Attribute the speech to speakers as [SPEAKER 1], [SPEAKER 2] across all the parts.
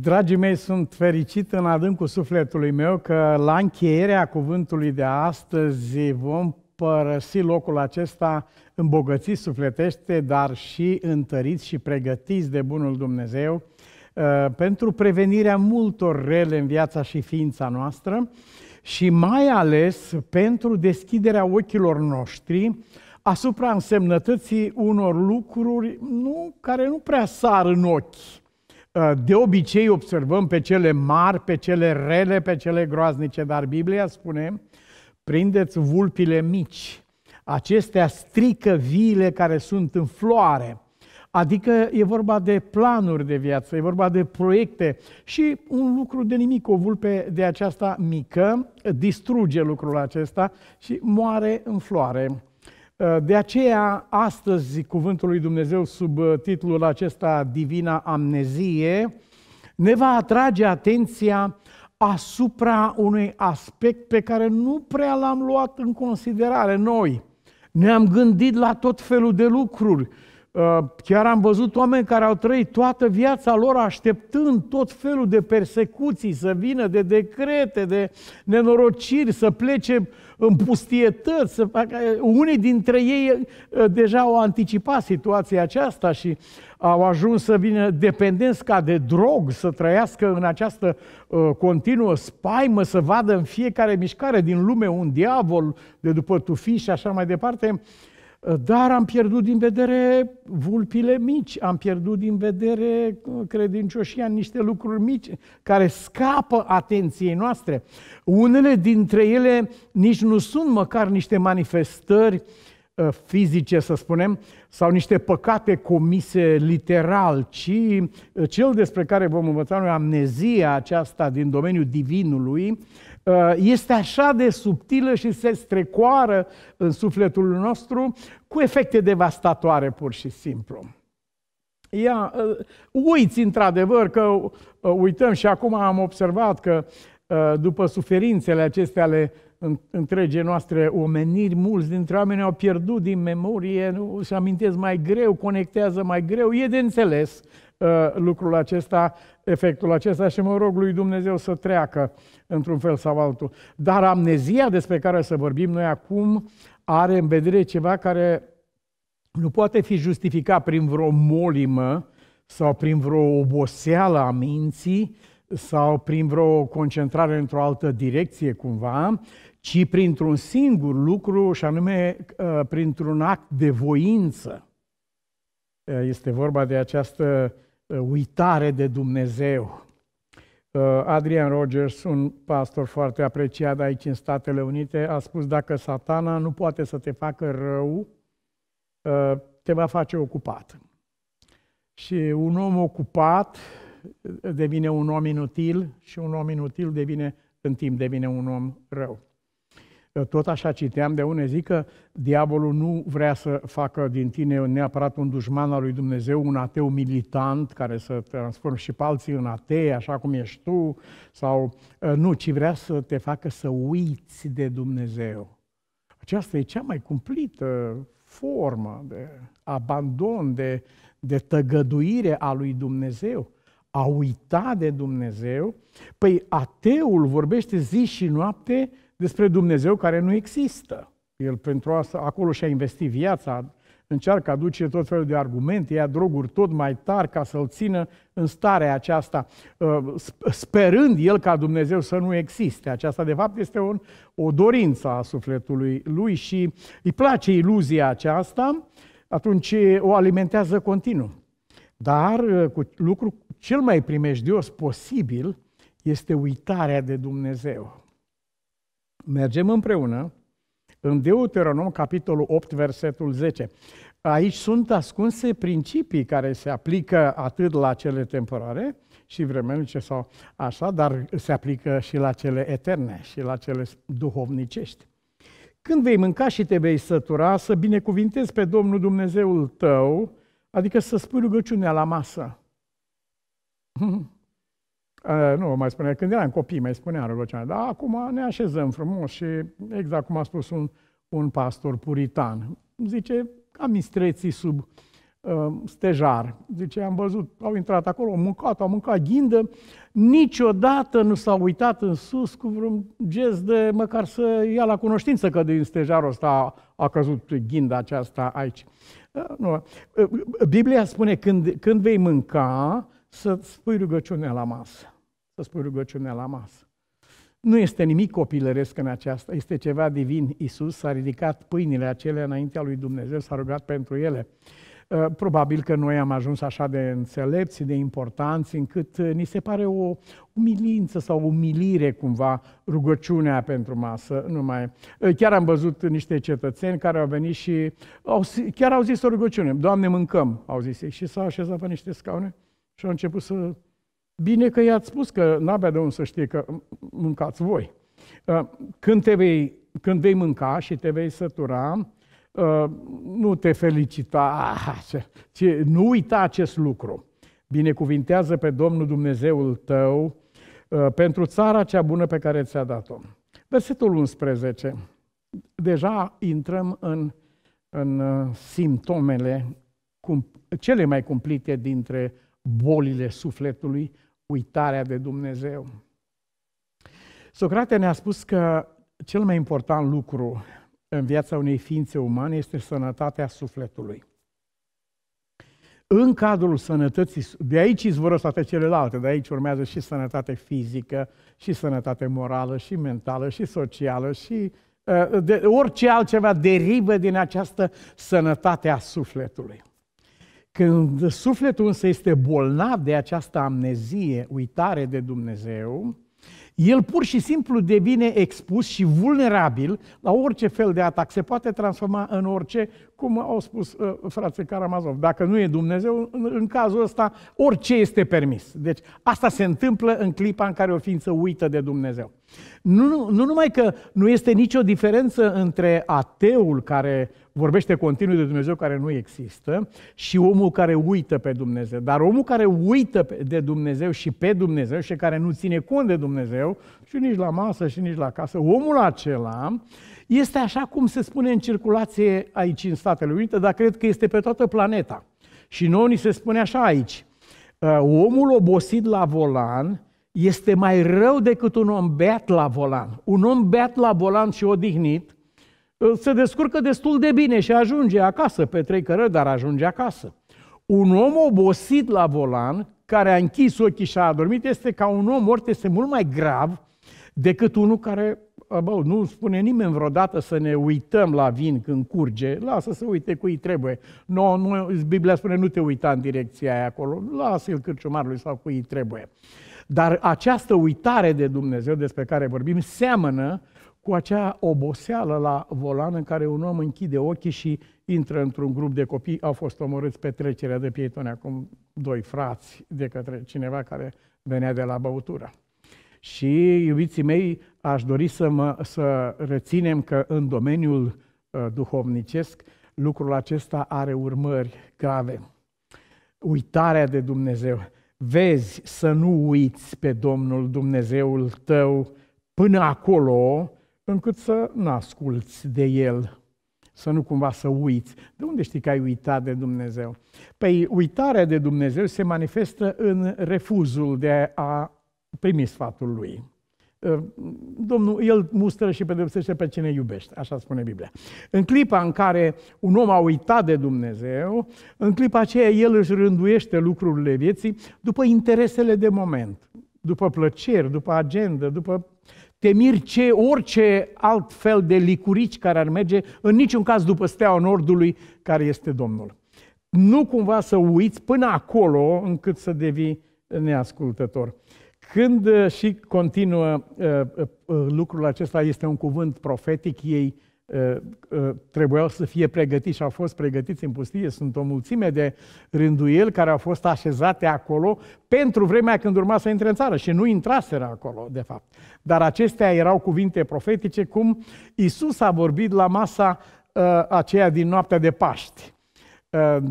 [SPEAKER 1] Dragii mei, sunt fericit în adâncul sufletului meu că la încheierea cuvântului de astăzi vom părăsi locul acesta îmbogățit sufletește, dar și întăriți și pregătiți de Bunul Dumnezeu uh, pentru prevenirea multor rele în viața și ființa noastră și mai ales pentru deschiderea ochilor noștri asupra însemnătății unor lucruri nu, care nu prea sar în ochi Uh, de obicei observăm pe cele mari, pe cele rele, pe cele groaznice, dar Biblia spune, prindeți vulpile mici, acestea strică viile care sunt în floare. Adică e vorba de planuri de viață, e vorba de proiecte și un lucru de nimic, o vulpe de aceasta mică distruge lucrul acesta și moare în floare. Eh, de aceea, astăzi, Cuvântul lui Dumnezeu, sub eh, titlul acesta Divina Amnezie, ne va atrage atenția asupra unui aspect pe care nu prea l-am luat în considerare noi. Ne-am gândit la tot felul de lucruri Uh, chiar am văzut oameni care au trăit toată viața lor așteptând tot felul de persecuții, să vină de decrete, de nenorociri, să plece în pustietăți. Să facă... Unii dintre ei uh, deja au anticipat situația aceasta și au ajuns să vină dependenți ca de drog, să trăiască în această uh, continuă spaimă, să vadă în fiecare mișcare din lume un diavol de după tufi și așa mai departe. Dar am pierdut din vedere vulpile mici, am pierdut din vedere uh, credincioșia niște lucruri mici care scapă atenției noastre. Unele dintre ele nici nu sunt măcar niște manifestări uh, fizice, să spunem, sau niște păcate comise literal, ci uh, cel despre care vom învăța noi amnezia aceasta din domeniul divinului, Uh, este așa de subtilă și se strecoară în sufletul nostru cu efecte devastatoare pur și simplu. Ia, uh, uiți într-adevăr că uh, uităm și acum am observat că după suferințele acestea ale întregii noastre omeniri, mulți dintre oameni au pierdut din memorie, nu se amintesc mai greu, conectează mai greu, e de înțeles lucrul acesta efectul acesta și mă rog lui Dumnezeu să treacă într-un fel sau altul. Dar amnezia despre care să vorbim noi acum are în vedere ceva care nu poate fi justificat prin vreo molimă sau prin vreo oboseală a minții sau prin vreo concentrare într-o altă direcție cumva, ci printr-un singur lucru și anume uh, printr-un act de voință. Uh, este vorba de această Uh, uitare de Dumnezeu. Uh, Adrian Rogers, un pastor foarte apreciat aici în Statele Unite, a spus dacă satana nu poate să te facă rău, uh, te va face ocupat. Și un om ocupat devine un om inutil și un om inutil devine, în timp devine un om rău. Tot așa citeam de une zi că diavolul nu vrea să facă din tine neapărat un dușman al lui Dumnezeu, un ateu militant care să transforme și pe alții în atei, așa cum ești tu, sau ă, nu, ci vrea să te facă să uiți de Dumnezeu. Aceasta e cea mai cumplită formă de abandon, de, de tăgăduire a lui Dumnezeu a uita de Dumnezeu, păi ateul vorbește zi și noapte despre Dumnezeu care nu există. El pentru asta, acolo și-a investit viața, încearcă duce tot felul de argumente, ia droguri tot mai tari ca să-l țină în starea aceasta, uh, sperând el ca Dumnezeu să nu existe. Aceasta, de fapt, este o, o dorință a sufletului lui și îi place iluzia aceasta, atunci o alimentează continuu. Dar uh, cu lucru cel mai primejdios posibil este uitarea de Dumnezeu. Mergem împreună în Deuteronom, capitolul 8, versetul 10. Aici sunt ascunse principii care se aplică atât la cele temporare și vremelnice sau așa, dar se aplică și la cele eterne și la cele duhovnicești. Când vei mânca și te vei sătura, să binecuvintezi pe Domnul Dumnezeul tău, adică să spui rugăciunea la masă. Eh, nu, mai spunea, când eram copii, mai spunea rugăciunea, dar acum ne așezăm frumos și exact cum a spus un, un pastor puritan, zice, ca mistreții sub uh, stejar. Zice, am văzut, au intrat acolo, au mâncat, au mâncat ghindă, niciodată nu s-au uitat în sus cu vreun gest de măcar să ia la cunoștință că din stejarul ăsta a, a căzut ghinda aceasta aici. Uh, nu. Biblia spune, când, când vei mânca, să-ți spui rugăciunea la masă să spui rugăciunea la masă. Nu este nimic copilăresc în aceasta, este ceva divin. Isus s-a ridicat pâinile acelea înaintea lui Dumnezeu, s-a rugat pentru ele. Uh, probabil că noi am ajuns așa de înțelepți, de importanți, încât uh, ni se pare o umilință sau umilire cumva rugăciunea pentru masă. Nu mai... Uh, chiar am văzut niște cetățeni care au venit și au, chiar au zis o rugăciune. Doamne, mâncăm, au zis ei. Și s-au așezat pe niște scaune și au început să Bine că i-ați spus că n-avea de unde să știe că mâncați voi. Uh, când, te vei, când vei mânca și te vei sătura, uh, nu te felicita, ah, ce, nu uita acest lucru. Binecuvintează pe Domnul Dumnezeul tău uh, pentru țara cea bună pe care ți-a dat-o. Versetul 11. Deja intrăm în, în simptomele cum, cele mai cumplite dintre bolile sufletului uitarea de Dumnezeu. Socrate ne-a spus că cel mai important lucru în viața unei ființe umane este sănătatea sufletului. În cadrul sănătății, de aici izvoră toate celelalte, de aici urmează și sănătate fizică, și sănătate morală, și mentală, și socială, și uh, de, orice altceva derivă din această sănătate a sufletului. Când sufletul însă este bolnav de această amnezie, uitare de Dumnezeu, el pur și simplu devine expus și vulnerabil la orice fel de atac. Se poate transforma în orice cum au spus uh, frații Karamazov, dacă nu e Dumnezeu, în, în cazul ăsta orice este permis. Deci asta se întâmplă în clipa în care o ființă uită de Dumnezeu. Nu, nu, nu numai că nu este nicio diferență între ateul care vorbește continuu de Dumnezeu care nu există și omul care uită pe Dumnezeu. Dar omul care uită de Dumnezeu și pe Dumnezeu și care nu ține cont de Dumnezeu și nici la masă și nici la casă, omul acela uh, este așa cum se spune în circulație aici în Statele Unite, dar cred că este pe toată planeta. Și nouă ni se spune așa aici. Uh, omul obosit la volan este mai rău decât un om beat la volan. Un om beat la volan și odihnit uh, se descurcă destul de bine și ajunge acasă pe trei cărări, dar ajunge acasă. Un om obosit la volan, care a închis ochii și a adormit, este ca un om mort, este mult mai grav decât unul care bă, nu spune nimeni vreodată să ne uităm la vin când curge, lasă să uite cui trebuie. No, nu, Biblia spune nu te uita în direcția aia acolo, lasă-l cârciumarului sau cui trebuie. Dar această uitare de Dumnezeu despre care vorbim seamănă cu acea oboseală la volan în care un om închide ochii și intră într-un grup de copii, au fost omorâți pe trecerea de pietoni acum doi frați de către cineva care venea de la băutură. Și, iubiții mei, aș dori să, mă, să reținem că în domeniul uh, duhovnicesc lucrul acesta are urmări grave. Uitarea de Dumnezeu. Vezi să nu uiți pe Domnul Dumnezeul tău până acolo încât să nu asculți de El, să nu cumva să uiți. De unde știi că ai uitat de Dumnezeu? Păi uitarea de Dumnezeu se manifestă în refuzul de a primi sfatul lui. Ă, domnul, el mustră și pedepsește pe cine iubește, așa spune Biblia. În clipa în care un om a uitat de Dumnezeu, în clipa aceea el își rânduiește lucrurile vieții după interesele de moment, după plăceri, după agendă, după temiri ce orice alt fel de licurici care ar merge, în niciun caz după steaua Nordului care este Domnul. Nu cumva să uiți până acolo încât să devii neascultător. Când uh, și continuă uh, uh, lucrul acesta, este un cuvânt profetic, ei trebuiau să fie pregătiți și au fost pregătiți în pustie. Sunt o mulțime de rânduieli care au fost așezate acolo pentru vremea când urma să intre în țară și nu intraseră acolo, de fapt. Dar acestea erau cuvinte profetice, cum Isus a vorbit la masa aceea din noaptea de Paști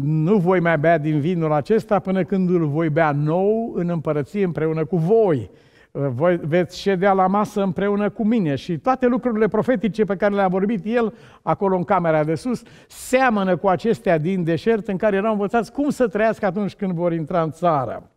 [SPEAKER 1] nu voi mai bea din vinul acesta până când îl voi bea nou în împărăție împreună cu voi. Voi veți ședea la masă împreună cu mine și toate lucrurile profetice pe care le-a vorbit el acolo în camera de sus seamănă cu acestea din deșert în care erau învățați cum să trăiască atunci când vor intra în țară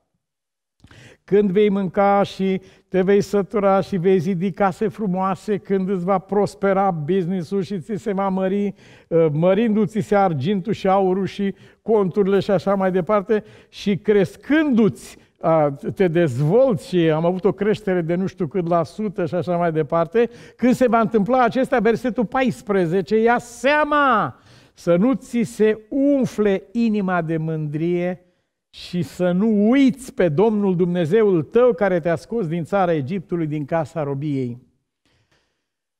[SPEAKER 1] când vei mânca și te vei sătura și vei zidi case frumoase, când îți va prospera businessul și ți se va mări, uh, mărindu-ți se argintul și aurul și conturile și așa mai departe și crescându-ți uh, te dezvolți și am avut o creștere de nu știu cât la sută și așa mai departe, când se va întâmpla acesta, versetul 14, ia seama să nu ți se umfle inima de mândrie și să nu uiți pe Domnul Dumnezeul tău care te-a scos din țara Egiptului, din casa robiei.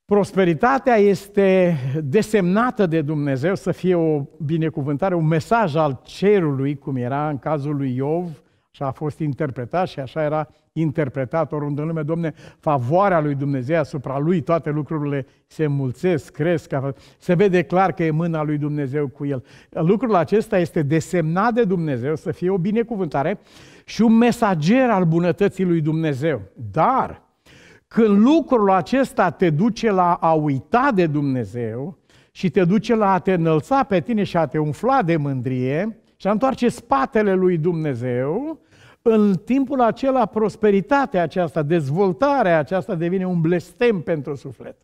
[SPEAKER 1] Prosperitatea este desemnată de Dumnezeu să fie o binecuvântare, un mesaj al cerului, cum era în cazul lui Iov, și a fost interpretat și așa era interpretat oriunde în lume, Domne, favoarea lui Dumnezeu asupra lui, toate lucrurile se mulțesc, cresc, se vede clar că e mâna lui Dumnezeu cu el. Lucrul acesta este desemnat de Dumnezeu să fie o binecuvântare și un mesager al bunătății lui Dumnezeu. Dar, când lucrul acesta te duce la a uita de Dumnezeu și te duce la a te înălța pe tine și a te umfla de mândrie și a întoarce spatele lui Dumnezeu, în timpul acela prosperitatea aceasta, dezvoltarea aceasta devine un blestem pentru suflet.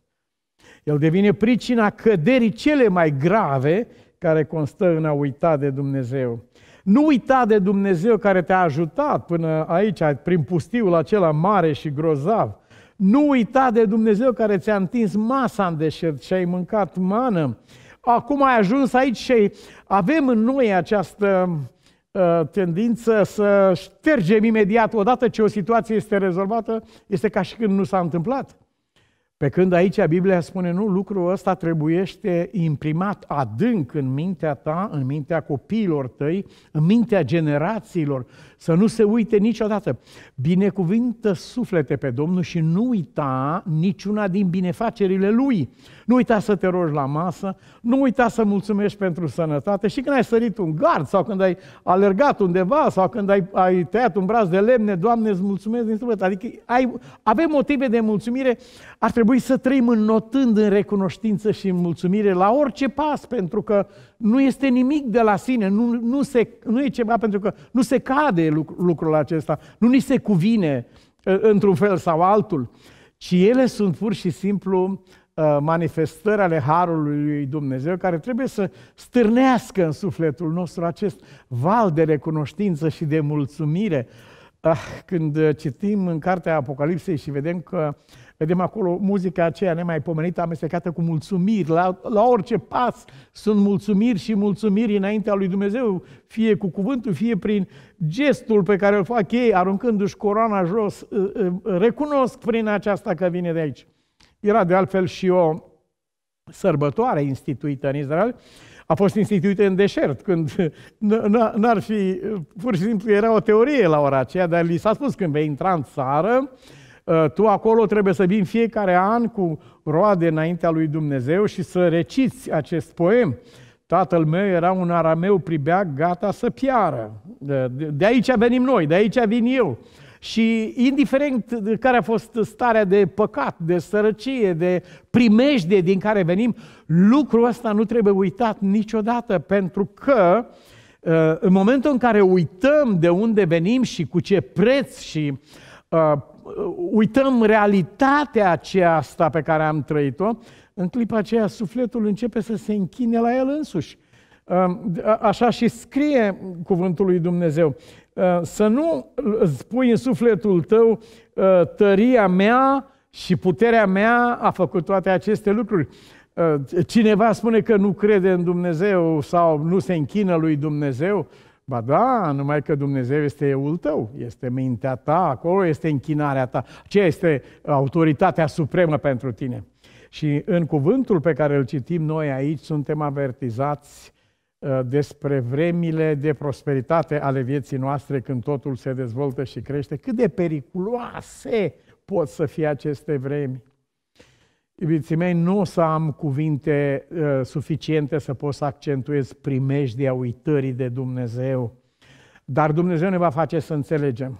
[SPEAKER 1] El devine pricina căderii cele mai grave care constă în a uita de Dumnezeu. Nu uita de Dumnezeu care te-a ajutat până aici, prin pustiul acela mare și grozav. Nu uita de Dumnezeu care ți-a întins masa în deșert și ai mâncat mană. Acum ai ajuns aici și avem în noi această uh, Uh, tendință să ștergem imediat, odată ce o situație este rezolvată, este ca și când nu s-a întâmplat. Pe când aici Biblia spune, nu, lucrul ăsta trebuiește imprimat adânc în mintea ta, în mintea copiilor tăi, în mintea generațiilor, să nu se uite niciodată. Binecuvintă suflete pe Domnul și nu uita niciuna din binefacerile Lui. Nu uita să te rogi la masă, nu uita să mulțumești pentru sănătate și când ai sărit un gard sau când ai alergat undeva sau când ai, ai tăiat un braț de lemne, Doamne, îți mulțumesc din suflet. Adică ai, avem motive de mulțumire, ar trebui trebui să trăim înnotând în recunoștință și în mulțumire la orice pas, pentru că nu este nimic de la sine, nu, nu, se, nu e ceva pentru că nu se cade lucrul acesta, nu ni se cuvine ă, într-un fel sau altul, ci ele sunt pur și simplu ă, manifestări ale Harului lui Dumnezeu care trebuie să stârnească în sufletul nostru acest val de recunoștință și de mulțumire. Ah, când citim în cartea Apocalipsei și vedem că Vedem acolo muzica aceea nemaipomenită amestecată cu mulțumiri. La, la orice pas sunt mulțumiri și mulțumiri înaintea lui Dumnezeu, fie cu cuvântul, fie prin gestul pe care îl fac ei, aruncându-și coroana jos. Recunosc prin aceasta că vine de aici. Era de altfel și o sărbătoare instituită în Israel, a fost instituită în deșert, când n-ar fi, pur și simplu era o teorie la ora aceea, dar li s-a spus când vei intra în țară, uh, Uh, tu acolo trebuie să vin fiecare an cu roade înaintea lui Dumnezeu și să reciți acest poem. Tatăl meu era un arameu pribeac gata să piară. De aici venim noi, de aici vin eu. Și indiferent de care a fost starea de păcat, de sărăcie, de primejde din care venim, lucrul ăsta nu trebuie uitat niciodată, pentru că uh, în momentul în care uităm de unde venim și cu ce preț și uh, Uh, uităm realitatea aceasta pe care am trăit-o, în clipa aceea sufletul începe să se închine la el însuși. Um, așa și scrie cuvântul lui Dumnezeu. Uh, să nu uh, spui în sufletul tău tăria mea și puterea mea a făcut toate aceste lucruri. Cineva spune că nu crede în Dumnezeu sau nu se închină lui Dumnezeu Ba da, numai că Dumnezeu este eul tău, este mintea ta, acolo este închinarea ta. Ce este autoritatea supremă pentru tine. Și în cuvântul pe care îl citim noi aici, suntem avertizați uh, despre vremile de prosperitate ale vieții noastre când totul se dezvoltă și crește, cât de periculoase pot să fie aceste vremi. Iubiții mei, nu o să am cuvinte uh, suficiente să pot să accentuez primejdia uitării de Dumnezeu, dar Dumnezeu ne va face să înțelegem.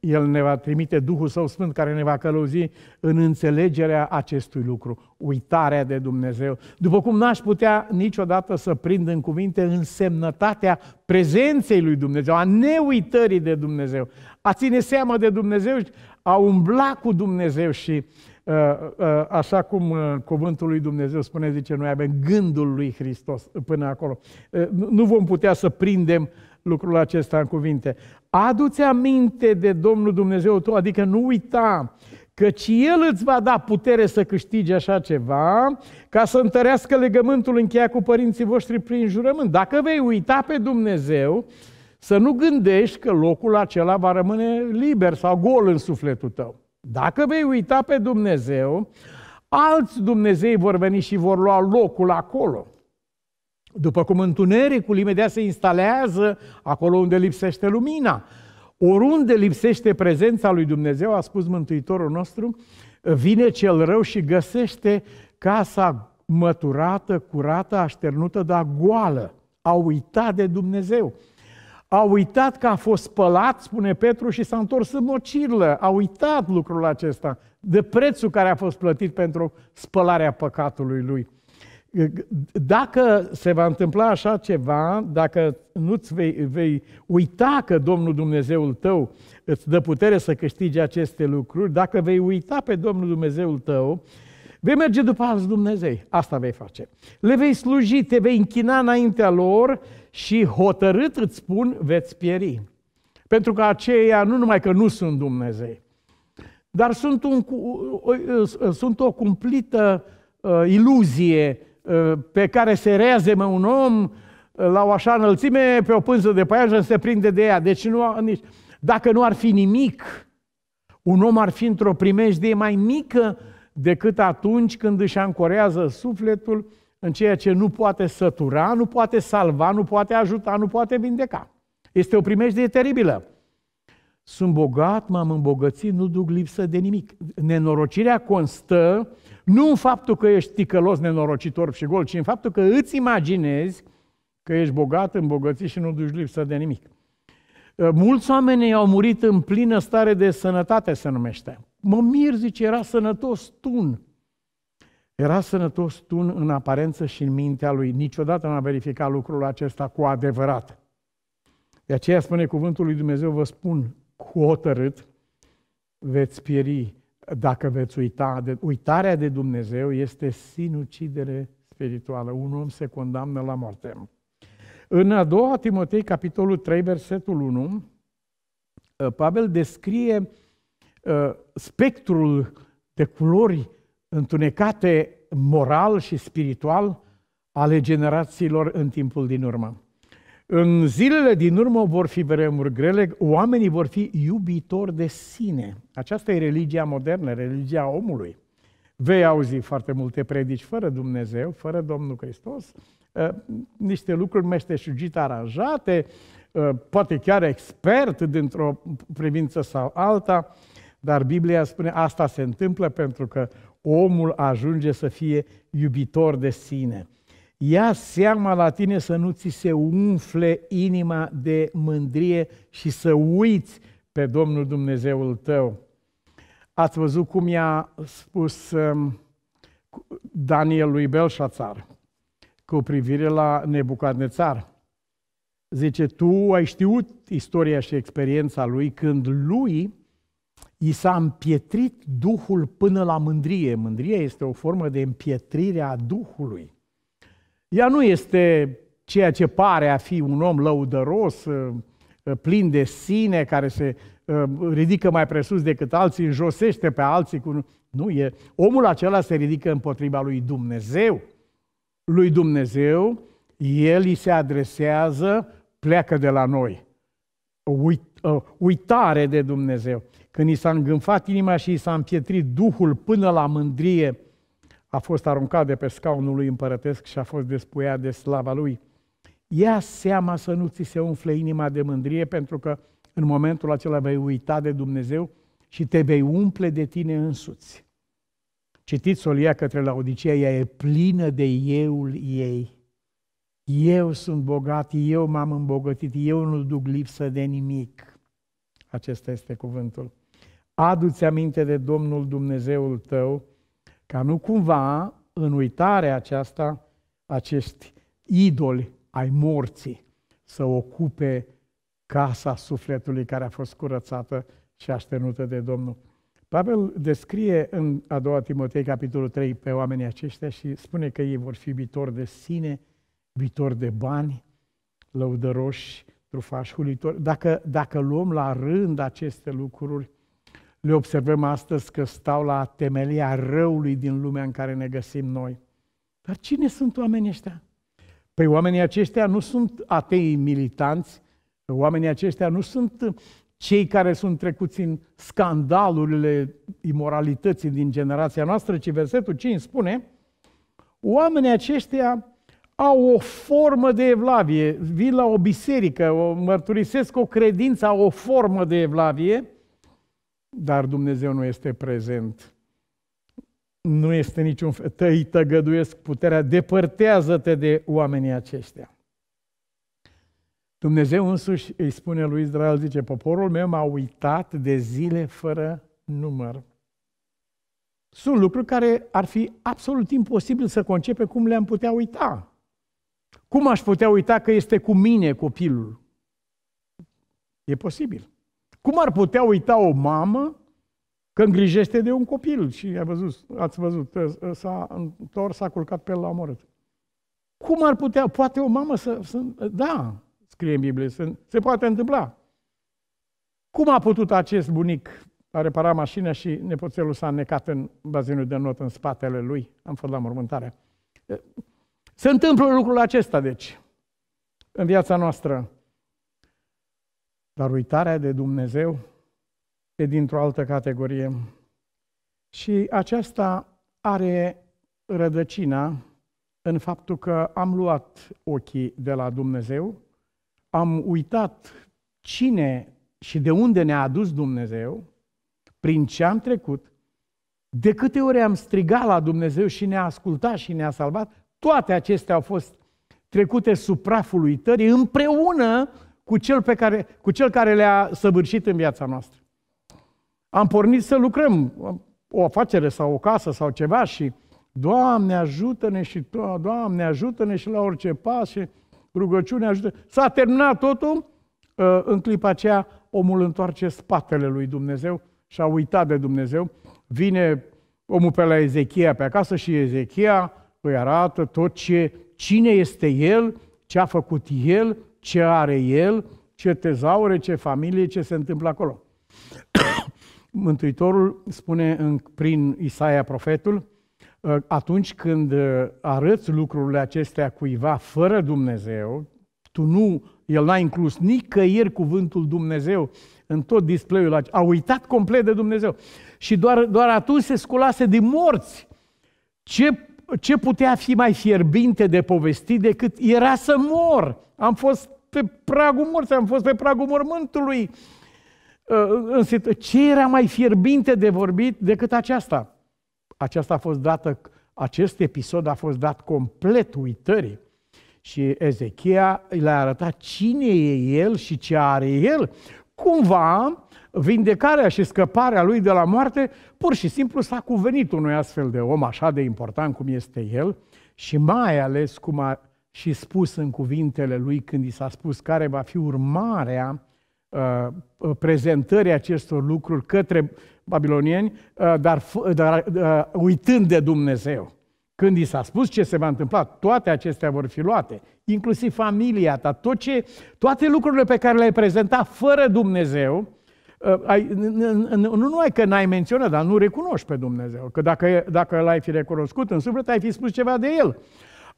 [SPEAKER 1] El ne va trimite Duhul Său Sfânt care ne va călăuzi în înțelegerea acestui lucru, uitarea de Dumnezeu. După cum n-aș putea niciodată să prind în cuvinte însemnătatea prezenței lui Dumnezeu, a neuitării de Dumnezeu, a ține seama de Dumnezeu, a umbla cu Dumnezeu și uh, Uh, uh, așa cum uh, cuvântul lui Dumnezeu spune, zice, noi avem gândul lui Hristos până acolo. Nu vom putea să prindem lucrul acesta în cuvinte. Adu-ți aminte de Domnul Dumnezeu tău, adică nu uita, căci El îți va da putere să câștigi așa ceva, ca să întărească legământul încheiat cu părinții voștri prin jurământ. Dacă vei uita pe Dumnezeu, să nu gândești că locul acela va rămâne liber sau gol în sufletul tău. Dacă vei uita pe Dumnezeu, alți Dumnezei vor veni și vor lua locul acolo. După cum întunericul imediat se instalează acolo unde lipsește lumina. Oriunde lipsește prezența lui Dumnezeu, a spus Mântuitorul nostru, vine cel rău și găsește casa măturată, curată, așternută, dar goală. A uitat de Dumnezeu. A uitat că a fost spălat, spune Petru, și s-a întors în mocirlă. A uitat lucrul acesta de prețul care a fost plătit pentru spălarea păcatului lui. Dacă se va întâmpla așa ceva, dacă nu-ți vei, vei uita că Domnul Dumnezeul tău îți dă putere să câștigi aceste lucruri, dacă vei uita pe Domnul Dumnezeul tău Vei merge după alți Dumnezei, asta vei face. Le vei sluji, te vei închina înaintea lor și hotărât îți spun, veți pieri. Pentru că aceia nu numai că nu sunt Dumnezei, dar sunt, un, sunt o cumplită uh, iluzie uh, pe care se reazemă un om uh, la o așa înălțime, pe o pânză de și se prinde de ea. Deci nu, nici, dacă nu ar fi nimic, un om ar fi într-o primejdie mai mică decât atunci când își ancorează sufletul în ceea ce nu poate sătura, nu poate salva, nu poate ajuta, nu poate vindeca. Este o primejdie teribilă. Sunt bogat, m-am îmbogățit, nu duc lipsă de nimic. Nenorocirea constă nu în faptul că ești ticălos, nenorocitor și gol, ci în faptul că îți imaginezi că ești bogat, îmbogățit și nu duci lipsă de nimic. Mulți oameni au murit în plină stare de sănătate, se numește mă mir, zice, era sănătos tun. Era sănătos tun în aparență și în mintea lui. Niciodată n-a verificat lucrul acesta cu adevărat. De aceea spune cuvântul lui Dumnezeu, vă spun cu hotărât, veți pieri dacă veți uita. De, uitarea de Dumnezeu este sinucidere spirituală. Un om se condamnă la moarte. În a doua Timotei, capitolul 3, versetul 1, Pavel descrie uh, Uh, spectrul de culori întunecate moral și spiritual ale generațiilor în timpul din urmă. În zilele din urmă vor fi vremuri grele, oamenii vor fi iubitori de sine. Aceasta e religia modernă, religia omului. Vei auzi foarte multe predici fără Dumnezeu, fără Domnul Hristos, uh, niște lucruri meșteșugit aranjate, uh, poate chiar expert dintr-o privință sau alta, dar Biblia spune asta se întâmplă pentru că omul ajunge să fie iubitor de sine. Ia seama la tine să nu ți se umfle inima de mândrie și să uiți pe Domnul Dumnezeul tău. Ați văzut cum i-a spus um, Daniel lui Belșațar cu privire la Nebucadnețar. Zice, tu ai știut istoria și experiența lui când lui i s-a împietrit Duhul până la mândrie. Mândria este o formă de împietrire a Duhului. Ea nu este ceea ce pare a fi un om lăudăros, ă, ă, plin de sine, care se ă, ridică mai presus decât alții, înjosește pe alții. Cu... Nu e. Omul acela se ridică împotriva lui Dumnezeu. Lui Dumnezeu, el îi se adresează, pleacă de la noi. Uit, uitare de Dumnezeu. Când i s-a îngânfat inima și i s-a împietrit duhul până la mândrie, a fost aruncat de pe scaunul lui împărătesc și a fost despuiat de slava lui. Ia seama să nu ți se umfle inima de mândrie, pentru că în momentul acela vei uita de Dumnezeu și te vei umple de tine însuți. Citiți Solia către la Odicea, ea e plină de euul ei. Eu sunt bogat, eu m-am îmbogătit, eu nu duc lipsă de nimic. Acesta este cuvântul adu-ți aminte de Domnul Dumnezeul tău, ca nu cumva în uitarea aceasta acești idoli ai morții să ocupe casa sufletului care a fost curățată și aștenută de Domnul. Pavel descrie în a doua Timotei, capitolul 3, pe oamenii aceștia și spune că ei vor fi viitori de sine, viitori de bani, lăudăroși, trufași, hulitori. Dacă, dacă luăm la rând aceste lucruri, le observăm astăzi că stau la temelia răului din lumea în care ne găsim noi. Dar cine sunt oamenii ăștia? Păi oamenii aceștia nu sunt atei militanți, oamenii aceștia nu sunt cei care sunt trecuți în scandalurile imoralității din generația noastră, ci versetul 5 spune, oamenii aceștia au o formă de evlavie, vin la o biserică, o mărturisesc o credință, au o formă de evlavie, dar Dumnezeu nu este prezent. Nu este niciun fel, Tăi tăgăduiesc puterea, depărtează-te de oamenii aceștia. Dumnezeu însuși îi spune lui Israel, zice, poporul meu m-a uitat de zile fără număr. Sunt lucruri care ar fi absolut imposibil să concepe cum le-am putea uita. Cum aș putea uita că este cu mine copilul? E posibil. Cum ar putea uita o mamă că îngrijește de un copil? Și ai văzut, ați văzut, ă, ă, s-a întors, s-a culcat pe el la omorât. Cum ar putea, poate o mamă să, să da, scrie în Biblie, să, se poate întâmpla. Cum a putut acest bunic a reparat mașina și nepoțelul s-a necat în bazinul de not în spatele lui? Am fost la mormântare. Se întâmplă lucrul acesta, deci, în viața noastră. Dar uitarea de Dumnezeu e dintr-o altă categorie. Și aceasta are rădăcina în faptul că am luat ochii de la Dumnezeu, am uitat cine și de unde ne-a adus Dumnezeu, prin ce am trecut, de câte ori am strigat la Dumnezeu și ne-a ascultat și ne-a salvat, toate acestea au fost trecute sub praful uitării împreună cu cel, pe care, cu cel care le-a săvârșit în viața noastră. Am pornit să lucrăm o afacere sau o casă sau ceva și Doamne ajută-ne și Doamne ajută-ne și la orice pas și rugăciune ajută. S-a terminat totul, uh, în clipa aceea omul întoarce spatele lui Dumnezeu și a uitat de Dumnezeu. Vine omul pe la Ezechia pe acasă și Ezechia îi arată tot ce, cine este el, ce a făcut el ce are el, ce tezaure, ce familie, ce se întâmplă acolo. Mântuitorul spune în, prin Isaia profetul, ă, atunci când ă, arăți lucrurile acestea cuiva fără Dumnezeu, tu nu, el n-a inclus nicăieri cuvântul Dumnezeu în tot display-ul acesta, a uitat complet de Dumnezeu. Și doar, doar atunci se sculase din morți. Ce, ce putea fi mai fierbinte de povestit decât era să mor? Am fost pe pragul morții, am fost pe pragul mormântului. Ă, ce era mai fierbinte de vorbit decât aceasta? Aceasta a fost dată, acest episod a fost dat complet uitării. Și Ezechia le-a arătat cine e el și ce are el. Cumva, vindecarea și scăparea lui de la moarte pur și simplu s-a cuvenit unui astfel de om așa de important cum este el și mai ales cum a și spus în cuvintele lui când i s-a spus care va fi urmarea uh, prezentării acestor lucruri către babilonieni, uh, dar, uh, dar uh, uitând de Dumnezeu. Când i s-a spus ce se va întâmpla, toate acestea vor fi luate, inclusiv familia ta, tot ce, toate lucrurile pe care le-ai prezentat fără Dumnezeu, uh, ai, nu numai că n-ai menționat, dar nu recunoști pe Dumnezeu. Că dacă, dacă l-ai fi recunoscut în suflet, ai fi spus ceva de El.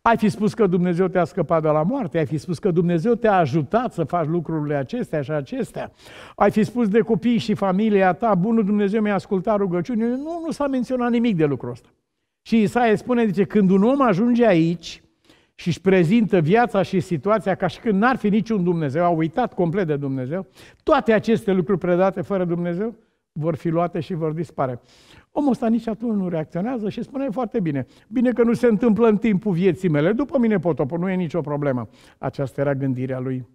[SPEAKER 1] Ai fi spus că Dumnezeu te-a scăpat de la moarte, ai fi spus că Dumnezeu te-a ajutat să faci lucrurile acestea și acestea. Ai fi spus de copii și familia ta, bunul Dumnezeu mi-a ascultat rugăciunile. Nu, nu s-a menționat nimic de lucrul ăsta. Și Isaia spune, zice, când un om ajunge aici și își prezintă viața și situația ca și când n-ar fi niciun Dumnezeu, a uitat complet de Dumnezeu, toate aceste lucruri predate fără Dumnezeu vor fi luate și vor dispare. Omul ăsta nici atunci nu reacționează și spune foarte bine. Bine că nu se întâmplă în timpul vieții mele, după mine potopul, nu e nicio problemă. Aceasta era gândirea lui.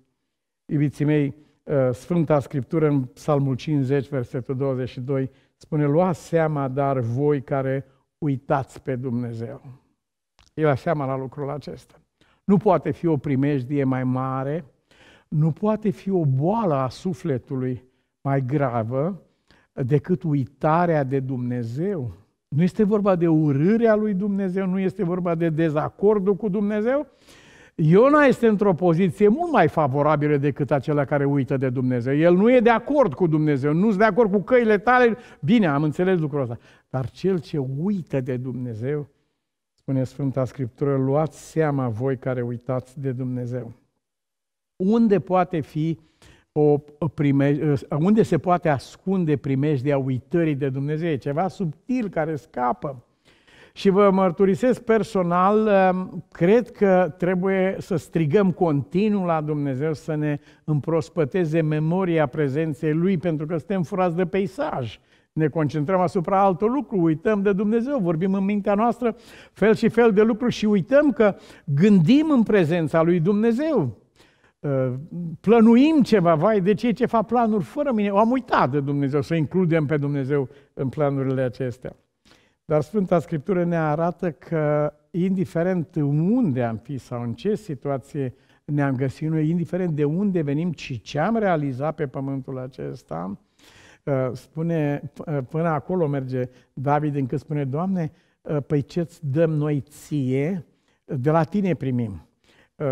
[SPEAKER 1] Iubiții mei, uh, Sfânta Scriptură în Psalmul 50, versetul 22, spune, luați seama, dar voi care uitați pe Dumnezeu. Eu la seama la lucrul acesta. Nu poate fi o primejdie mai mare, nu poate fi o boală a sufletului mai gravă decât uitarea de Dumnezeu. Nu este vorba de urârea lui Dumnezeu, nu este vorba de dezacordul cu Dumnezeu. Iona este într-o poziție mult mai favorabilă decât acela care uită de Dumnezeu. El nu e de acord cu Dumnezeu, nu e de acord cu căile tale. Bine, am înțeles lucrul ăsta. Dar cel ce uită de Dumnezeu, spune Sfânta Scriptură, luați seama voi care uitați de Dumnezeu. Unde poate fi o prime, unde se poate ascunde primejdea uitării de Dumnezeu. E ceva subtil care scapă. Și vă mărturisesc personal, um, cred că trebuie să strigăm continuu la Dumnezeu să ne împrospăteze memoria prezenței Lui, pentru că suntem furați de peisaj. Ne concentrăm asupra altor lucru, uităm de Dumnezeu, vorbim în mintea noastră fel și fel de lucruri și uităm că gândim în prezența lui Dumnezeu. Ă, plănuim ceva, vai, de ce ce fac planuri fără mine? O am uitat de Dumnezeu, să includem pe Dumnezeu în planurile acestea. Dar Sfânta Scriptură ne arată că, indiferent unde am fi sau în ce situație ne-am găsit noi, indiferent de unde venim și ce am realizat pe pământul acesta, ă, spune, ă, până acolo merge David încât spune, Doamne, păi ce-ți dăm noi ție, de la tine primim.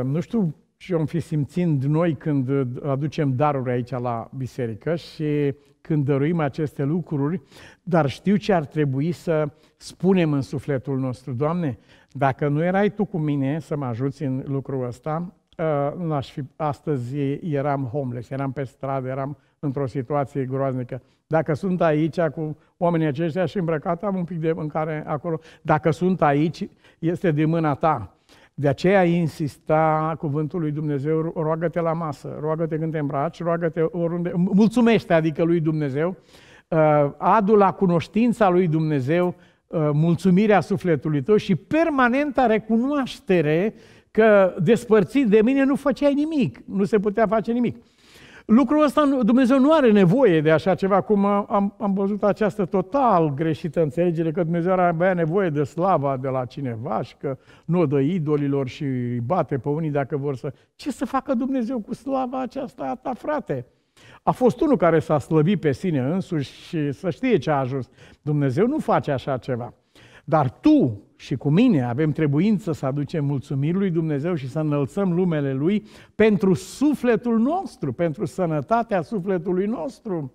[SPEAKER 1] Nu știu și om fi simțind noi când uh, aducem daruri aici la biserică și când dăruim aceste lucruri, dar știu ce ar trebui să spunem în sufletul nostru. Doamne, dacă nu erai Tu cu mine să mă ajuți în lucrul ăsta, uh, nu aș fi, astăzi eram homeless, eram pe stradă, eram într-o situație groaznică. Dacă sunt aici cu oamenii aceștia și îmbrăcat, am un pic de mâncare acolo. Dacă sunt aici, este de mâna Ta. De aceea insista cuvântul lui Dumnezeu, roagă-te la masă, roagă-te când te îmbraci, roagă-te oriunde, mulțumește adică lui Dumnezeu, uh, adu la cunoștința lui Dumnezeu uh, mulțumirea sufletului tău și permanenta recunoaștere că despărțit de mine nu făceai nimic, nu se putea face nimic. Lucrul ăsta, Dumnezeu nu are nevoie de așa ceva, cum am, am văzut această total greșită înțelegere că Dumnezeu are avea nevoie de slava de la cineva și că nu dă idolilor și îi bate pe unii dacă vor să... Ce să facă Dumnezeu cu slava aceasta a ta, frate? A fost unul care s-a slăbit pe sine însuși și să știe ce a ajuns. Dumnezeu nu face așa ceva. Dar tu și cu mine avem trebuință să aducem mulțumiri lui Dumnezeu și să înălțăm lumele Lui pentru sufletul nostru, pentru sănătatea sufletului nostru.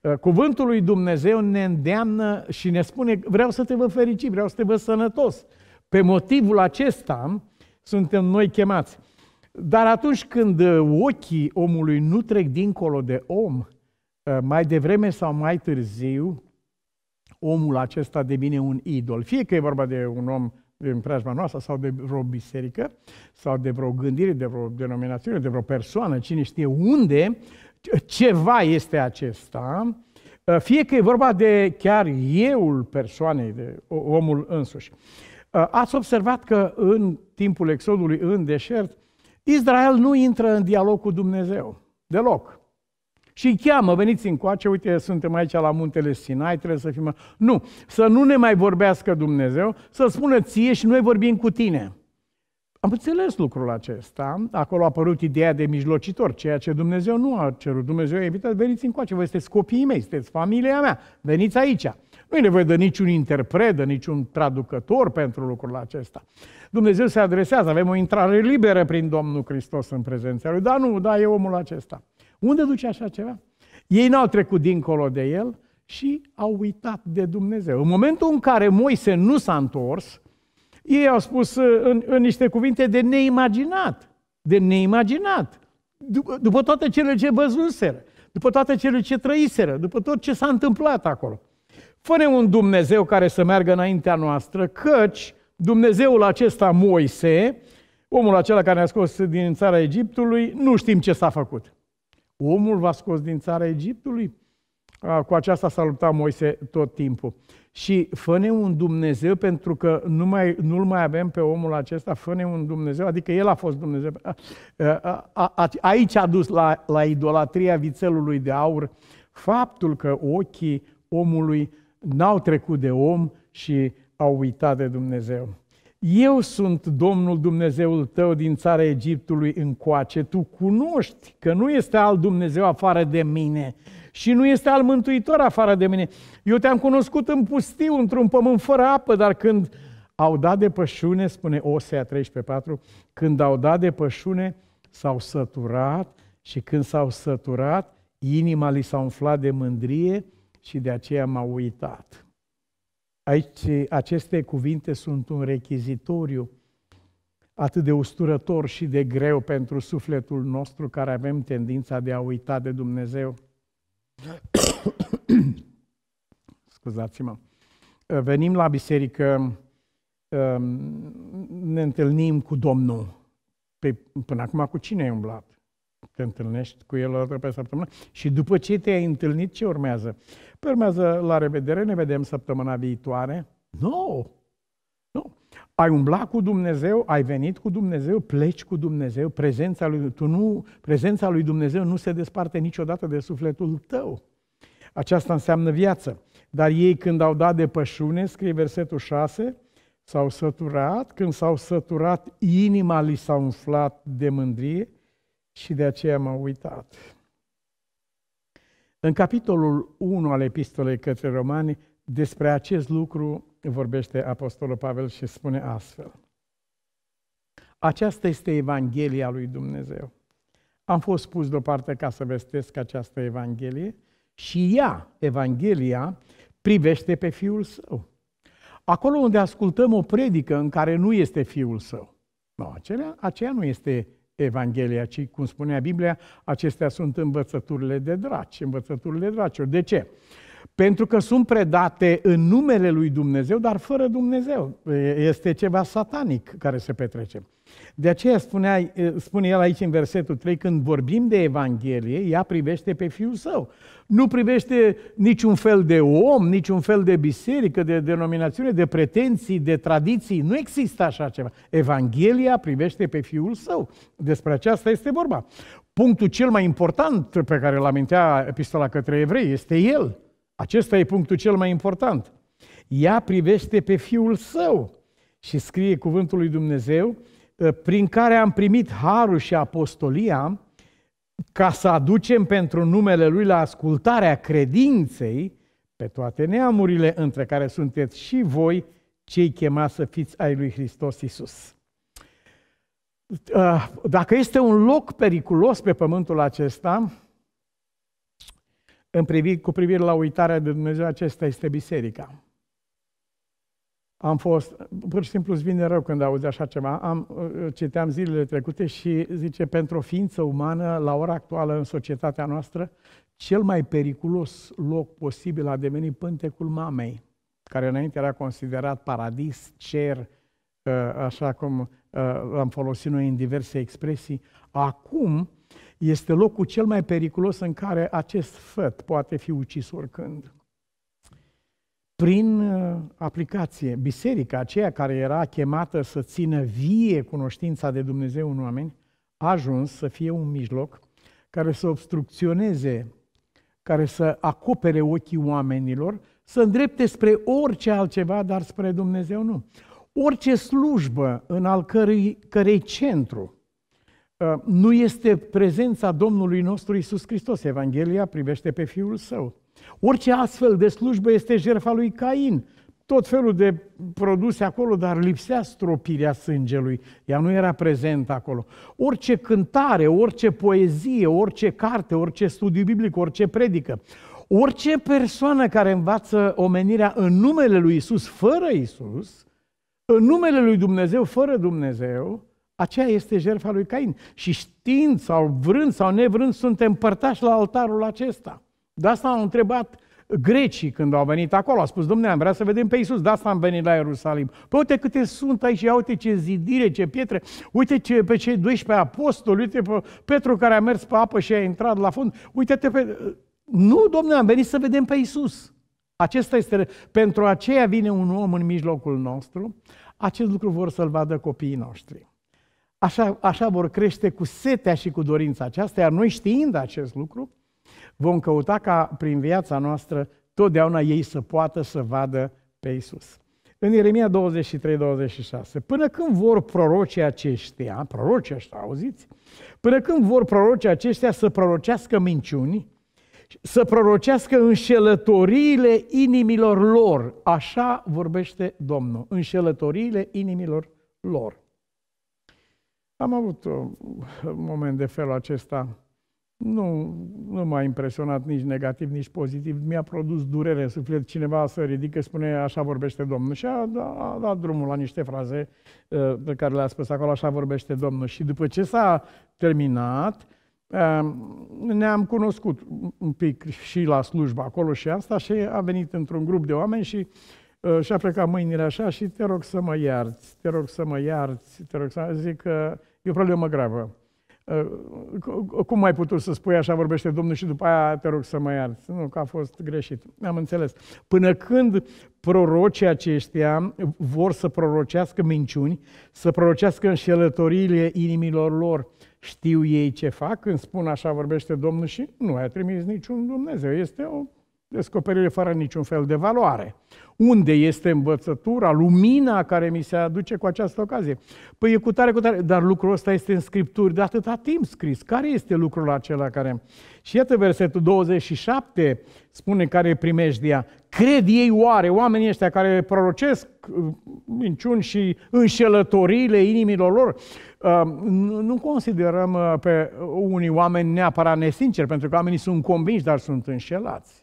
[SPEAKER 1] Uh, cuvântul lui Dumnezeu ne îndeamnă și ne spune, vreau să te văd fericit, vreau să te văd sănătos. Pe motivul acesta suntem noi chemați. Dar atunci când uh, ochii omului nu trec dincolo de om, uh, mai devreme sau mai târziu, omul acesta devine un idol. Fie că e vorba de un om din preajma noastră sau de vreo biserică sau de vreo gândire, de vreo denominațiune, de vreo persoană, cine știe unde, ceva este acesta, fie că e vorba de chiar euul persoanei, de omul însuși. Ați observat că în timpul exodului, în deșert, Israel nu intră în dialog cu Dumnezeu. Deloc. Și îi cheamă, veniți încoace, uite, suntem aici la muntele Sinai, trebuie să fim... Nu, să nu ne mai vorbească Dumnezeu, să spună ție și noi vorbim cu tine. Am înțeles lucrul acesta, acolo a apărut ideea de mijlocitor, ceea ce Dumnezeu nu a cerut. Dumnezeu a invitat, veniți încoace, voi sunteți copiii mei, sunteți familia mea, veniți aici. Nu e nevoie de niciun interpret, de niciun traducător pentru lucrul acesta. Dumnezeu se adresează, avem o intrare liberă prin Domnul Hristos în prezența lui. Da, nu, da, e omul acesta. Unde duce așa ceva? Ei n-au trecut dincolo de el și au uitat de Dumnezeu. În momentul în care Moise nu s-a întors, ei au spus uh, în, în niște cuvinte de neimaginat, de neimaginat, după, după toate cele ce văzuseră, după toate cele ce trăiseră, după tot ce s-a întâmplat acolo. Fă-ne un Dumnezeu care să meargă înaintea noastră, căci Dumnezeul acesta, Moise, omul acela care ne-a scos din țara Egiptului, nu știm ce s-a făcut. Omul v-a scos din țara Egiptului? Cu aceasta s-a luptat Moise tot timpul. Și fă un Dumnezeu, pentru că nu mai, nu-l mai avem pe omul acesta, fă un Dumnezeu, adică el a fost Dumnezeu. A, a, a, aici a dus la, la idolatria vițelului de aur faptul că ochii omului n-au trecut de om și au uitat de Dumnezeu. Eu sunt Domnul Dumnezeul tău din țara Egiptului încoace. Tu cunoști că nu este alt Dumnezeu afară de mine și nu este al Mântuitor afară de mine. Eu te-am cunoscut în pustiu, într-un pământ fără apă, dar când au dat de pășune, spune Osea 13.4, când au dat de pășune, s-au săturat și când s-au săturat, inima li s-a umflat de mândrie și de aceea m-au uitat. Aici aceste cuvinte sunt un rechizitoriu atât de usturător și de greu pentru sufletul nostru care avem tendința de a uita de Dumnezeu. Scuzați-mă. Venim la biserică, um, ne întâlnim cu Domnul. Pe, până acum cu cine ai umblat? te întâlnești cu el o dată pe săptămână și după ce te-ai întâlnit, ce urmează? Pe urmează, la revedere, ne vedem săptămâna viitoare. Nu! No! Nu! Ai umblat cu Dumnezeu, ai venit cu Dumnezeu, pleci cu Dumnezeu, prezența lui, tu nu, prezența lui Dumnezeu nu se desparte niciodată de sufletul tău. Aceasta înseamnă viață. Dar ei când au dat de pășune, scrie versetul 6, s-au săturat, când s-au săturat, inima li s-a umflat de mândrie și de aceea m-am uitat. În capitolul 1 al epistolei către romani, despre acest lucru vorbește Apostolul Pavel și spune astfel. Aceasta este Evanghelia lui Dumnezeu. Am fost pus deoparte ca să vestesc această Evanghelie și ea, Evanghelia, privește pe Fiul Său. Acolo unde ascultăm o predică în care nu este Fiul Său, no, acelea, aceea nu este Evanghelia, ci, cum spunea Biblia, acestea sunt învățăturile de draci, învățăturile dracilor. De ce? Pentru că sunt predate în numele lui Dumnezeu, dar fără Dumnezeu. Este ceva satanic care se petrece. De aceea spunea, spune el aici în versetul 3, când vorbim de Evanghelie, ea privește pe Fiul Său. Nu privește niciun fel de om, niciun fel de biserică, de denominațiune, de pretenții, de tradiții. Nu există așa ceva. Evanghelia privește pe Fiul Său. Despre aceasta este vorba. Punctul cel mai important pe care îl amintea epistola către evrei este El. Acesta e punctul cel mai important. Ea privește pe Fiul Său și scrie cuvântul lui Dumnezeu, ă, prin care am primit harul și apostolia ca să aducem pentru numele Lui la ascultarea credinței pe toate neamurile între care sunteți și voi cei chemați să fiți ai Lui Hristos Iisus. Ă, dacă este un loc periculos pe pământul acesta, în privi, cu privire la uitarea de Dumnezeu, acesta este biserica. Am fost, pur și simplu îți vine rău când auzi așa ceva, am, uh, citeam zilele trecute și zice, pentru o ființă umană, la ora actuală în societatea noastră, cel mai periculos loc posibil a devenit pântecul mamei, care înainte era considerat paradis, cer, uh, așa cum l-am uh, folosit noi în diverse expresii. Acum, este locul cel mai periculos în care acest făt poate fi ucis oricând. Prin uh, aplicație, biserica aceea care era chemată să țină vie cunoștința de Dumnezeu în oameni, a ajuns să fie un mijloc care să obstrucționeze, care să acopere ochii oamenilor, să îndrepte spre orice altceva, dar spre Dumnezeu nu. Orice slujbă în al cărei, cărei centru nu este prezența Domnului nostru Isus Hristos. Evanghelia privește pe Fiul Său. Orice astfel de slujbă este jertfa lui Cain. Tot felul de produse acolo, dar lipsea stropirea sângelui. Ea nu era prezentă acolo. Orice cântare, orice poezie, orice carte, orice studiu biblic, orice predică, orice persoană care învață omenirea în numele lui Isus, fără Isus, în numele lui Dumnezeu, fără Dumnezeu, aceea este jertfa lui Cain. Și știind sau vrând sau nevrând, suntem părtași la altarul acesta. De asta au întrebat grecii când au venit acolo. Au spus, domnule, am vrea să vedem pe Iisus, de asta am venit la Ierusalim. Păi uite câte sunt aici, ia uite ce zidire, ce pietre, uite ce, pe cei 12 apostoli, uite pe Petru care a mers pe apă și a intrat la fund, uite-te pe... Nu, domnule, am venit să vedem pe Iisus. Acesta este, pentru aceea vine un om în mijlocul nostru, acest lucru vor să-l vadă copiii noștri. Așa, așa vor crește cu setea și cu dorința aceasta, iar noi știind acest lucru, vom căuta ca prin viața noastră totdeauna ei să poată să vadă pe Isus. În Ieremia 23-26, până când vor proroce aceștia, proroce ăștia, auziți? Până când vor proroce aceștia să prorocească minciuni, să prorocească înșelătoriile inimilor lor. Așa vorbește Domnul, înșelătoriile inimilor lor. Am avut un uh, moment de felul acesta. Nu, nu m-a impresionat nici negativ, nici pozitiv. Mi-a produs durere în suflet. Cineva să ridică, spune, așa vorbește Domnul. Și a, a, da, a dat drumul la niște fraze uh, pe care le-a spus acolo, așa vorbește Domnul. Și după ce s-a terminat, uh, ne-am cunoscut un pic și la slujba acolo și asta și a venit într-un grup de oameni și uh, și-a plecat mâinile așa și te rog să mă iarți, te rog să mă iarți, te rog să mă... Zic că E o problemă gravă. Ă, cum mai putut să spui așa vorbește Domnul și după aia te rog să mă iarți? Nu, că a fost greșit. Am înțeles. Până când prorocii aceștia vor să prorocească minciuni, să prorocească înșelătoriile inimilor lor, știu ei ce fac când spun așa vorbește Domnul și nu ai trimis niciun Dumnezeu. Este o descoperire fără niciun fel de valoare. Unde este învățătura, lumina care mi se aduce cu această ocazie? Păi e cu tare, cu tare, dar lucrul ăsta este în Scripturi de atâta timp scris. Care este lucrul acela care... Și iată versetul 27 spune care primești ea. Cred ei oare, oamenii ăștia care prorocesc uh, minciuni și înșelătoriile inimilor lor, uh, nu considerăm uh, pe unii oameni neapărat nesinceri, pentru că oamenii sunt convinși, dar sunt înșelați.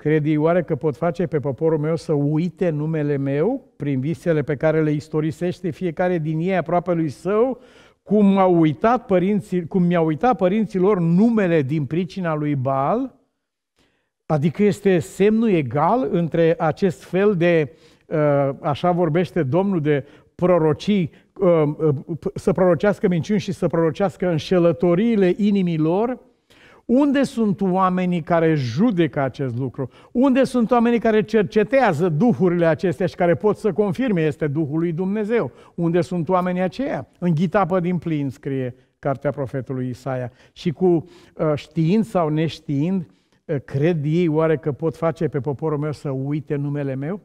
[SPEAKER 1] Cred ei oare că pot face pe poporul meu să uite numele meu prin visele pe care le istorisește fiecare din ei aproape lui său, cum, au uitat părinții, cum mi-au uitat părinților numele din pricina lui Baal? Adică este semnul egal între acest fel de, uh, așa vorbește Domnul, de prorocii, uh, uh, să prorocească minciuni și să prorocească înșelătoriile inimilor? Unde sunt oamenii care judecă acest lucru? Unde sunt oamenii care cercetează duhurile acestea și care pot să confirme este Duhul lui Dumnezeu? Unde sunt oamenii aceia? În ghitapă din plin scrie cartea profetului Isaia. Și cu ă, știind sau neștiind, ă, cred ei oare că pot face pe poporul meu să uite numele meu?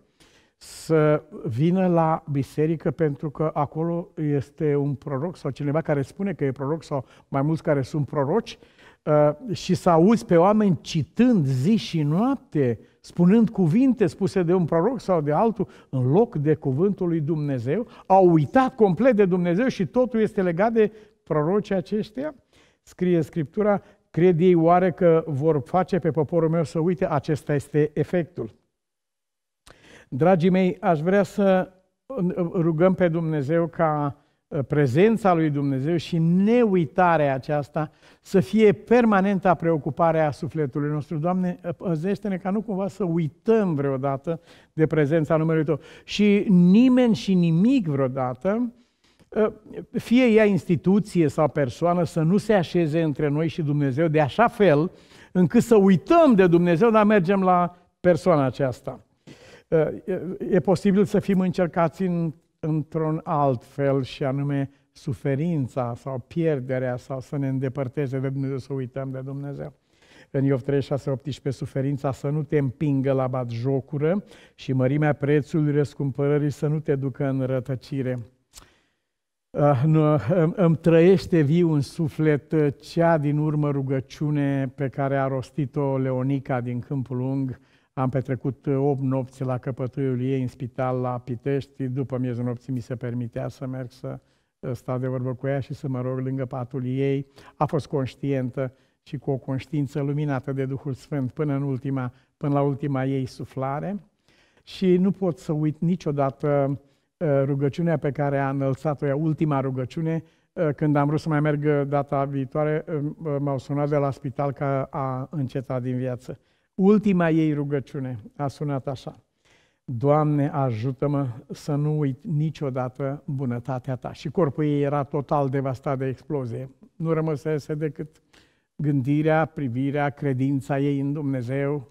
[SPEAKER 1] Să vină la biserică pentru că acolo este un proroc sau cineva care spune că e proroc sau mai mulți care sunt proroci Uh, și să auzi pe oameni citând zi și noapte, spunând cuvinte spuse de un proroc sau de altul, în loc de cuvântul lui Dumnezeu, au uitat complet de Dumnezeu și totul este legat de prorocii aceștia? Scrie Scriptura, cred ei oare că vor face pe poporul meu să uite? Acesta este efectul. Dragii mei, aș vrea să rugăm pe Dumnezeu ca Uh, prezența lui Dumnezeu și neuitarea aceasta să fie permanenta preocupare a sufletului nostru. Doamne, păzește-ne ca nu cumva să uităm vreodată de prezența numelui Tău. Și nimeni și nimic vreodată, uh, fie ea instituție sau persoană, să nu se așeze între noi și Dumnezeu de așa fel încât să uităm de Dumnezeu, dar mergem la persoana aceasta. Uh, e posibil să fim încercați în într-un alt fel și anume suferința sau pierderea sau să ne îndepărteze de Dumnezeu, să uităm de Dumnezeu. În Iov 36, 18, suferința să nu te împingă la jocură și mărimea prețului răscumpărării să nu te ducă în rătăcire. Ah, îmi trăiește viu în suflet uh, cea din urmă rugăciune pe care a rostit-o Leonica din Câmpul uh, am petrecut 8 uh, nopți la căpătâiul ei în spital la Pitești. După miezul nopții mi se permitea să merg să uh, stau de vorbă cu ea și să mă rog lângă patul ei. A fost conștientă și cu o conștiință luminată de Duhul Sfânt până, în ultima, până la ultima ei suflare. Și nu pot să uit niciodată uh, rugăciunea pe care a înălțat-o ea, ultima rugăciune, când am vrut să mai merg data viitoare, m-au sunat de la spital că a încetat din viață. Ultima ei rugăciune a sunat așa. Doamne, ajută-mă să nu uit niciodată bunătatea Ta. Și corpul ei era total devastat de explozie. Nu rămăsese decât gândirea, privirea, credința ei în Dumnezeu.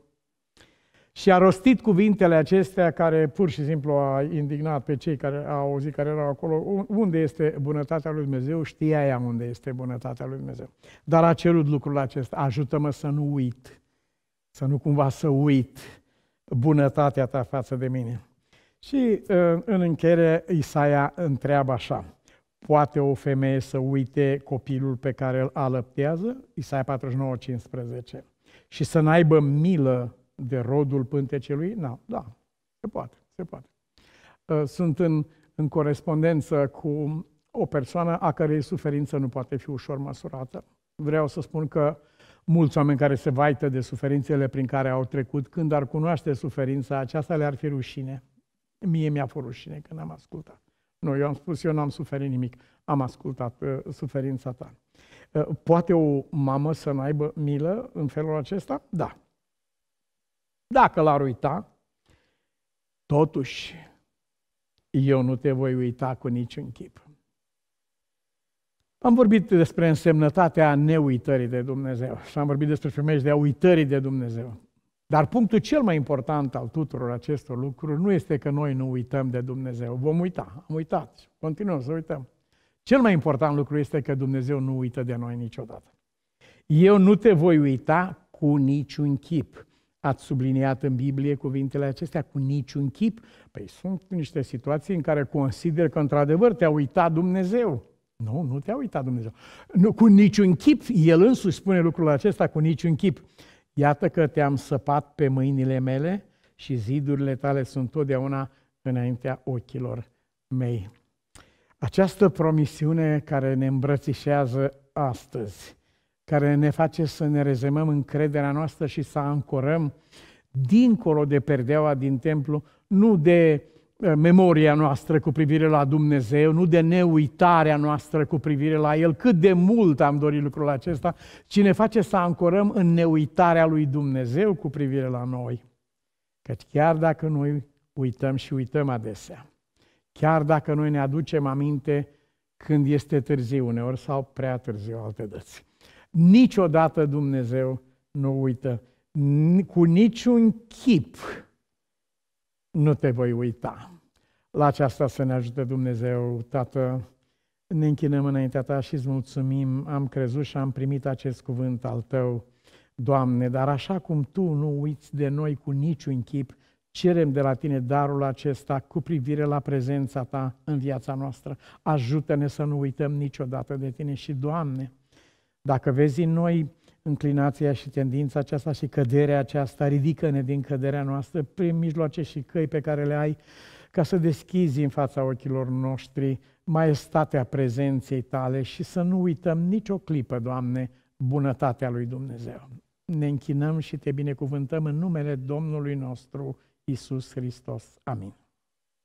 [SPEAKER 1] Și a rostit cuvintele acestea care pur și simplu a indignat pe cei care au auzit, care erau acolo. Unde este bunătatea lui Dumnezeu? Știa ea unde este bunătatea lui Dumnezeu. Dar a cerut lucrul acesta. Ajută-mă să nu uit să nu cumva să uit bunătatea ta față de mine. Și ă, în încheiere, Isaia întreabă așa, poate o femeie să uite copilul pe care îl alăptează? Isaia 49, 15. Și să n-aibă milă de rodul pântecelui? Da, da, se poate, se poate. Ă, sunt în, în corespondență cu o persoană a cărei suferință nu poate fi ușor măsurată. Vreau să spun că uh, mulți oameni care se vaită de suferințele prin care au trecut, când ar cunoaște suferința aceasta, le-ar fi rușine. Mie mi-a fost rușine că n-am ascultat. Nu, eu am spus, eu n-am suferit nimic, am ascultat uh, suferința ta. Uh, poate o mamă să n-aibă milă în felul acesta? Da. Dacă l-ar uita, totuși, eu nu te voi uita cu niciun chip. Am vorbit despre însemnătatea neuitării de Dumnezeu și am vorbit despre primejdea uitării de Dumnezeu. Dar punctul cel mai important al tuturor acestor lucruri nu este că noi nu uităm de Dumnezeu. Vom uita, am uitat, continuăm să uităm. Cel mai important lucru este că Dumnezeu nu uită de noi niciodată. Eu nu te voi uita cu niciun chip. Ați subliniat în Biblie cuvintele acestea cu niciun chip? Păi sunt niște situații în care consider că într-adevăr te-a uitat Dumnezeu. Nu, nu te-a uitat Dumnezeu. Nu, cu niciun chip, El însuși spune lucrul acesta, cu niciun chip. Iată că te-am săpat pe mâinile mele și zidurile tale sunt totdeauna înaintea ochilor mei. Această promisiune care ne îmbrățișează astăzi, care ne face să ne rezemăm încrederea noastră și să ancorăm dincolo de perdeaua din templu, nu de Eh, memoria noastră cu privire la Dumnezeu, nu de neuitarea noastră cu privire la El, cât de mult am dorit lucrul acesta, ci ne face să ancorăm în neuitarea lui Dumnezeu cu privire la noi. Căci chiar dacă noi uităm și uităm adesea, chiar dacă noi ne aducem aminte când este târziu uneori sau prea târziu alte dăți, niciodată Dumnezeu nu uită cu niciun chip nu te voi uita. La aceasta să ne ajute Dumnezeu, Tată, ne închinăm înaintea Ta și îți mulțumim, am crezut și am primit acest cuvânt al Tău, Doamne, dar așa cum Tu nu uiți de noi cu niciun chip, cerem de la Tine darul acesta cu privire la prezența Ta în viața noastră. Ajută-ne să nu uităm niciodată de Tine și, Doamne, dacă vezi în noi înclinația și tendința aceasta și căderea aceasta, ridică-ne din căderea noastră prin mijloace și căi pe care le ai ca să deschizi în fața ochilor noștri maestatea prezenței tale și să nu uităm nicio clipă, Doamne, bunătatea lui Dumnezeu. Ne închinăm și te binecuvântăm în numele Domnului nostru Isus Hristos. Amin.